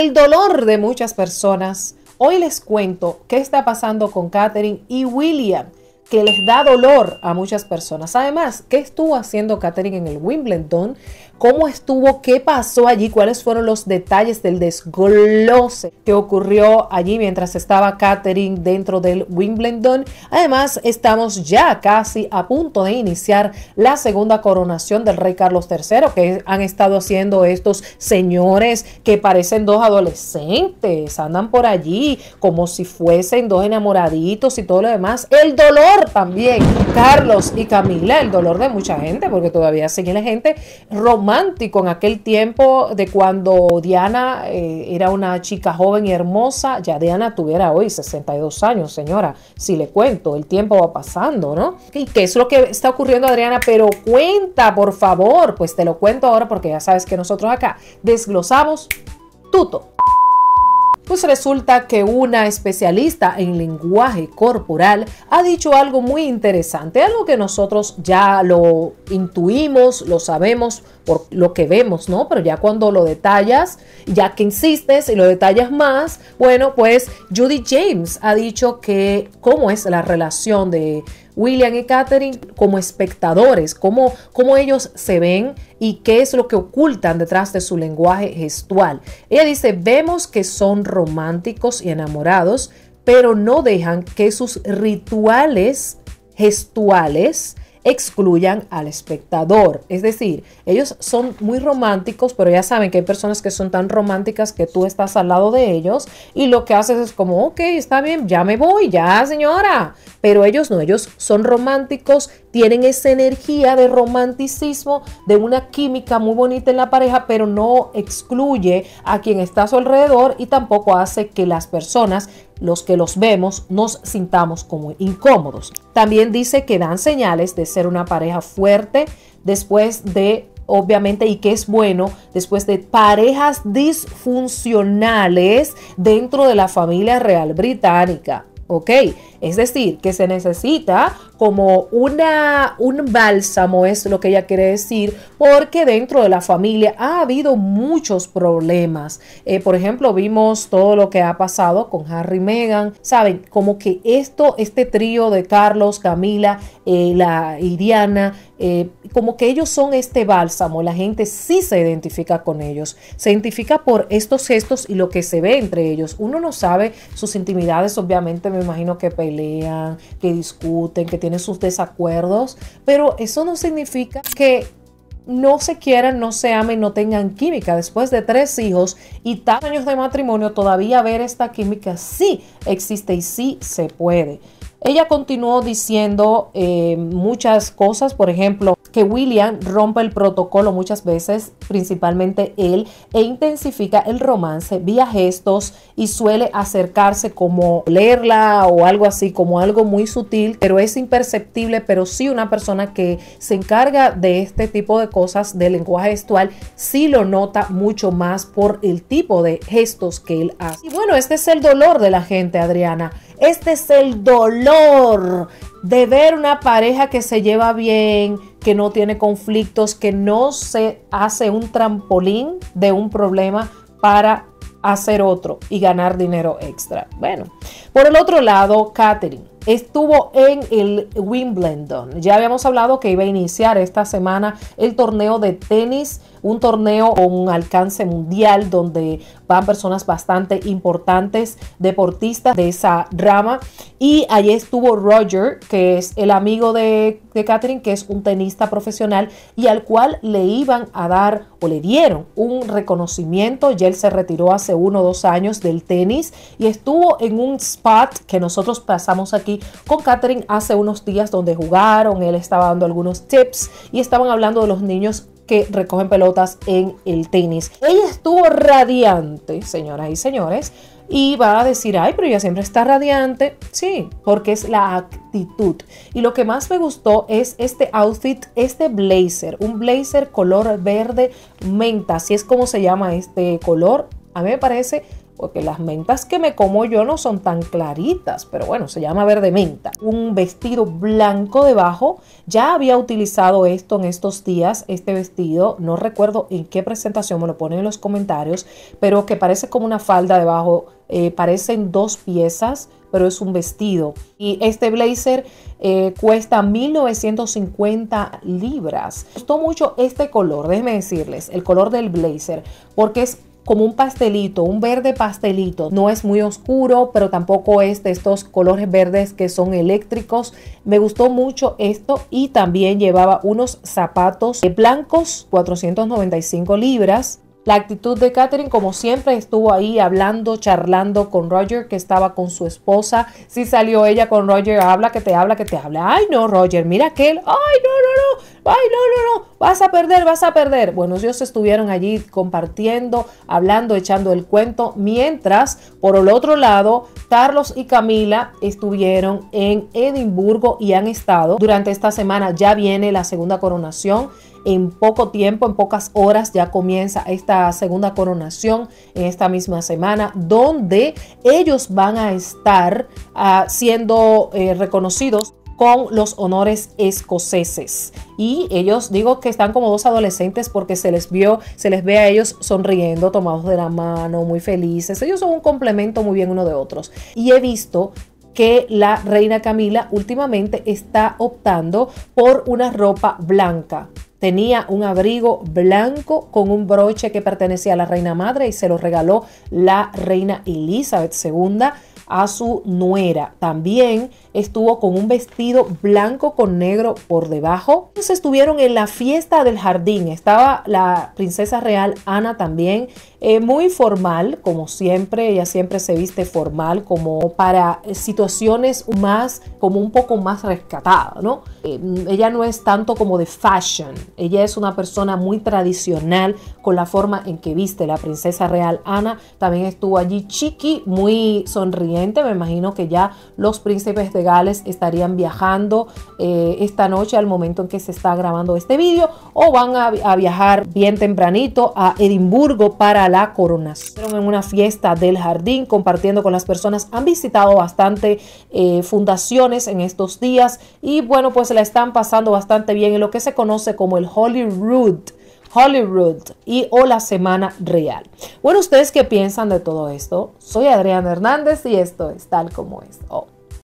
el dolor de muchas personas. Hoy les cuento qué está pasando con Katherine y William, que les da dolor a muchas personas. Además, ¿qué estuvo haciendo Katherine en el Wimbledon? cómo estuvo, qué pasó allí, cuáles fueron los detalles del desglose que ocurrió allí mientras estaba Catherine dentro del Wimbledon. Además, estamos ya casi a punto de iniciar la segunda coronación del rey Carlos III, que han estado haciendo estos señores que parecen dos adolescentes, andan por allí como si fuesen dos enamoraditos y todo lo demás. El dolor también, Carlos y Camila, el dolor de mucha gente, porque todavía sigue la gente romántica romántico en aquel tiempo de cuando Diana eh, era una chica joven y hermosa, ya Diana tuviera hoy 62 años, señora, si le cuento, el tiempo va pasando, ¿no? ¿Y qué es lo que está ocurriendo, Adriana? Pero cuenta, por favor, pues te lo cuento ahora porque ya sabes que nosotros acá desglosamos tuto. Pues resulta que una especialista en lenguaje corporal ha dicho algo muy interesante, algo que nosotros ya lo intuimos, lo sabemos por lo que vemos, ¿no? Pero ya cuando lo detallas, ya que insistes y lo detallas más, bueno, pues Judy James ha dicho que cómo es la relación de William y Catherine como espectadores, cómo, cómo ellos se ven y qué es lo que ocultan detrás de su lenguaje gestual. Ella dice, vemos que son románticos y enamorados, pero no dejan que sus rituales gestuales excluyan al espectador. Es decir, ellos son muy románticos, pero ya saben que hay personas que son tan románticas que tú estás al lado de ellos y lo que haces es como, ok, está bien, ya me voy, ya señora. Pero ellos no, ellos son románticos, tienen esa energía de romanticismo, de una química muy bonita en la pareja, pero no excluye a quien está a su alrededor y tampoco hace que las personas los que los vemos nos sintamos como incómodos. También dice que dan señales de ser una pareja fuerte después de, obviamente, y que es bueno, después de parejas disfuncionales dentro de la familia real británica. ¿ok? Es decir, que se necesita como una, un bálsamo, es lo que ella quiere decir, porque dentro de la familia ha habido muchos problemas. Eh, por ejemplo, vimos todo lo que ha pasado con Harry y Meghan. Saben, como que esto, este trío de Carlos, Camila eh, la, y eh, como que ellos son este bálsamo, la gente sí se identifica con ellos, se identifica por estos gestos y lo que se ve entre ellos. Uno no sabe sus intimidades, obviamente me imagino que pelean, que discuten, que tienen sus desacuerdos, pero eso no significa que no se quieran, no se amen, no tengan química. Después de tres hijos y tantos años de matrimonio, todavía ver esta química sí existe y sí se puede. Ella continuó diciendo eh, muchas cosas, por ejemplo, que William rompe el protocolo muchas veces, principalmente él, e intensifica el romance vía gestos y suele acercarse como leerla o algo así, como algo muy sutil, pero es imperceptible, pero sí una persona que se encarga de este tipo de cosas, del lenguaje gestual, sí lo nota mucho más por el tipo de gestos que él hace. Y bueno, este es el dolor de la gente, Adriana. Este es el dolor de ver una pareja que se lleva bien, que no tiene conflictos, que no se hace un trampolín de un problema para hacer otro y ganar dinero extra. Bueno, por el otro lado, Catherine estuvo en el Wimbledon. Ya habíamos hablado que iba a iniciar esta semana el torneo de tenis un torneo un alcance mundial donde van personas bastante importantes, deportistas de esa rama. Y allí estuvo Roger, que es el amigo de, de Catherine, que es un tenista profesional y al cual le iban a dar o le dieron un reconocimiento. Y él se retiró hace uno o dos años del tenis y estuvo en un spot que nosotros pasamos aquí con Catherine hace unos días donde jugaron. Él estaba dando algunos tips y estaban hablando de los niños recogen pelotas en el tenis. Ella estuvo radiante, señoras y señores, y va a decir, ay, pero ella siempre está radiante. Sí, porque es la actitud. Y lo que más me gustó es este outfit, este blazer, un blazer color verde menta, así es como se llama este color. A mí me parece porque las mentas que me como yo no son tan claritas, pero bueno, se llama verde menta. Un vestido blanco debajo, ya había utilizado esto en estos días, este vestido, no recuerdo en qué presentación, me lo ponen en los comentarios, pero que parece como una falda debajo, eh, parecen dos piezas, pero es un vestido. Y este blazer eh, cuesta 1950 libras. Me gustó mucho este color, déjenme decirles, el color del blazer, porque es como un pastelito, un verde pastelito. No es muy oscuro, pero tampoco es de estos colores verdes que son eléctricos. Me gustó mucho esto y también llevaba unos zapatos blancos, 495 libras. La actitud de Catherine, como siempre, estuvo ahí hablando, charlando con Roger, que estaba con su esposa. Si salió ella con Roger, habla que te habla, que te habla. Ay, no, Roger, mira aquel. Ay, no, no, no ay, no, no, no, vas a perder, vas a perder. Bueno, ellos estuvieron allí compartiendo, hablando, echando el cuento, mientras por el otro lado, Carlos y Camila estuvieron en Edimburgo y han estado durante esta semana, ya viene la segunda coronación en poco tiempo, en pocas horas, ya comienza esta segunda coronación en esta misma semana, donde ellos van a estar ah, siendo eh, reconocidos con los honores escoceses. Y ellos digo que están como dos adolescentes porque se les vio, se les ve a ellos sonriendo, tomados de la mano, muy felices. Ellos son un complemento muy bien uno de otros. Y he visto que la reina Camila últimamente está optando por una ropa blanca. Tenía un abrigo blanco con un broche que pertenecía a la reina madre y se lo regaló la reina Elizabeth II a su nuera. También estuvo con un vestido blanco con negro por debajo. Ellos estuvieron en la fiesta del jardín, estaba la princesa real Ana también, eh, muy formal, como siempre, ella siempre se viste formal, como para situaciones más, como un poco más rescatada, ¿no? Eh, ella no es tanto como de fashion, ella es una persona muy tradicional con la forma en que viste la princesa real Ana, también estuvo allí Chiqui, muy sonriente, me imagino que ya los príncipes de estarían viajando eh, esta noche al momento en que se está grabando este vídeo o van a, viajar bien tempranito a Edimburgo para la coronación en una fiesta del jardín compartiendo con las personas. Han visitado bastante eh, fundaciones en estos días y bueno pues la están pasando bastante bien en lo que se conoce como el Holyrood. Hollywood y o la Semana Real. Bueno, ¿ustedes qué piensan de todo esto? Soy Adriana Hernández y esto es tal como es. Oh.